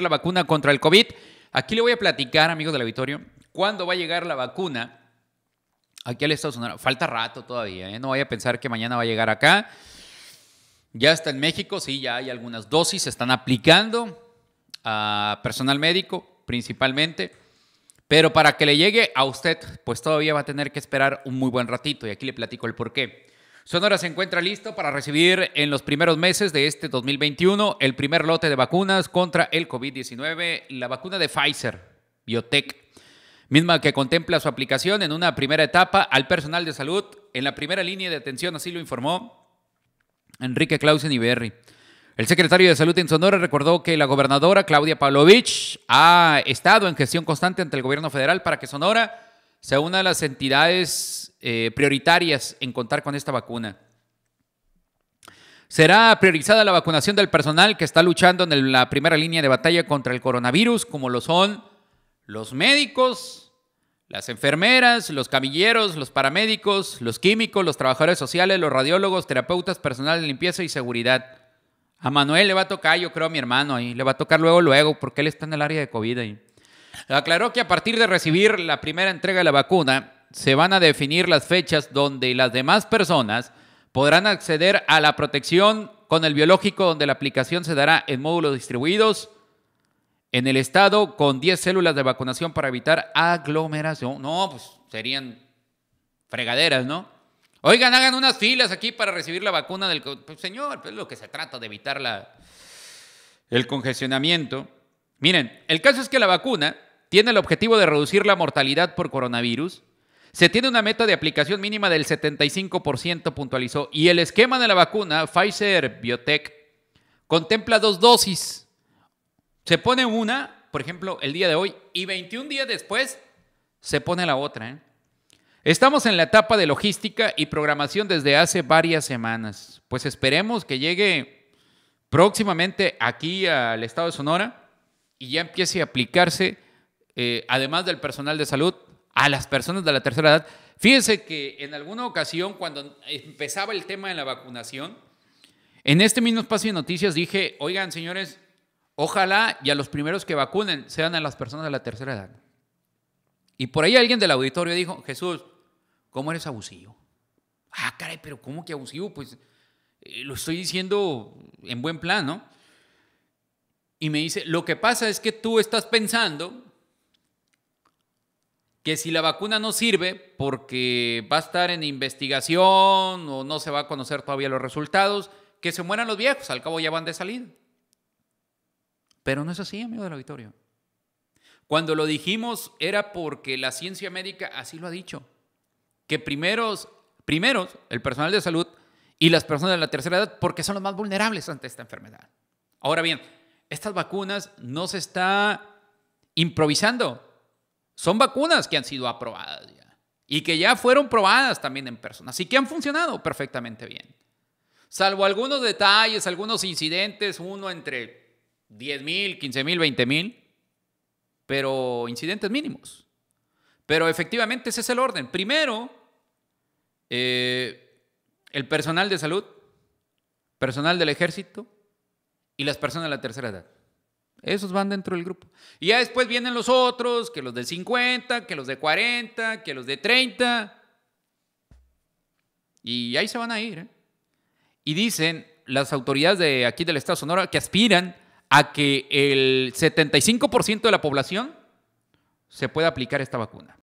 la vacuna contra el COVID. Aquí le voy a platicar, amigos del auditorio, cuándo va a llegar la vacuna aquí al Estados Unidos. Falta rato todavía, ¿eh? no vaya a pensar que mañana va a llegar acá. Ya está en México, sí, ya hay algunas dosis, se están aplicando a personal médico principalmente, pero para que le llegue a usted, pues todavía va a tener que esperar un muy buen ratito y aquí le platico el por qué. Sonora se encuentra listo para recibir en los primeros meses de este 2021 el primer lote de vacunas contra el COVID-19, la vacuna de Pfizer, Biotech, misma que contempla su aplicación en una primera etapa al personal de salud en la primera línea de atención, así lo informó Enrique Clausen Iberri. El secretario de Salud en Sonora recordó que la gobernadora Claudia Pavlovich ha estado en gestión constante ante el gobierno federal para que Sonora sea una de las entidades eh, prioritarias en contar con esta vacuna. Será priorizada la vacunación del personal que está luchando en la primera línea de batalla contra el coronavirus, como lo son los médicos, las enfermeras, los camilleros, los paramédicos, los químicos, los trabajadores sociales, los radiólogos, terapeutas, personal de limpieza y seguridad. A Manuel le va a tocar, yo creo, a mi hermano ahí. Le va a tocar luego, luego, porque él está en el área de COVID ahí. Aclaró que a partir de recibir la primera entrega de la vacuna, se van a definir las fechas donde las demás personas podrán acceder a la protección con el biológico, donde la aplicación se dará en módulos distribuidos en el estado con 10 células de vacunación para evitar aglomeración. No, pues serían fregaderas, ¿no? Oigan, hagan unas filas aquí para recibir la vacuna del... Pues, señor, pues es lo que se trata de evitar la, el congestionamiento. Miren, el caso es que la vacuna tiene el objetivo de reducir la mortalidad por coronavirus. Se tiene una meta de aplicación mínima del 75%, puntualizó. Y el esquema de la vacuna Pfizer Biotech contempla dos dosis. Se pone una, por ejemplo, el día de hoy, y 21 días después se pone la otra. ¿eh? Estamos en la etapa de logística y programación desde hace varias semanas. Pues esperemos que llegue próximamente aquí al estado de Sonora y ya empiece a aplicarse eh, además del personal de salud, a las personas de la tercera edad. Fíjense que en alguna ocasión, cuando empezaba el tema de la vacunación, en este mismo espacio de noticias dije, oigan señores, ojalá y a los primeros que vacunen sean a las personas de la tercera edad. Y por ahí alguien del auditorio dijo, Jesús, ¿cómo eres abusivo? Ah, caray, pero ¿cómo que abusivo? Pues eh, lo estoy diciendo en buen plan, ¿no? Y me dice, lo que pasa es que tú estás pensando que si la vacuna no sirve porque va a estar en investigación o no se va a conocer todavía los resultados, que se mueran los viejos, al cabo ya van de salida. Pero no es así, amigo del auditorio. Cuando lo dijimos era porque la ciencia médica así lo ha dicho, que primeros, primeros el personal de salud y las personas de la tercera edad porque son los más vulnerables ante esta enfermedad. Ahora bien, estas vacunas no se está improvisando, son vacunas que han sido aprobadas ya y que ya fueron probadas también en personas y que han funcionado perfectamente bien. Salvo algunos detalles, algunos incidentes, uno entre 10 mil, 15 mil, 20 mil, pero incidentes mínimos. Pero efectivamente ese es el orden. Primero, eh, el personal de salud, personal del ejército y las personas de la tercera edad. Esos van dentro del grupo. Y ya después vienen los otros, que los de 50, que los de 40, que los de 30. Y ahí se van a ir. ¿eh? Y dicen las autoridades de aquí del Estado de Sonora que aspiran a que el 75% de la población se pueda aplicar esta vacuna.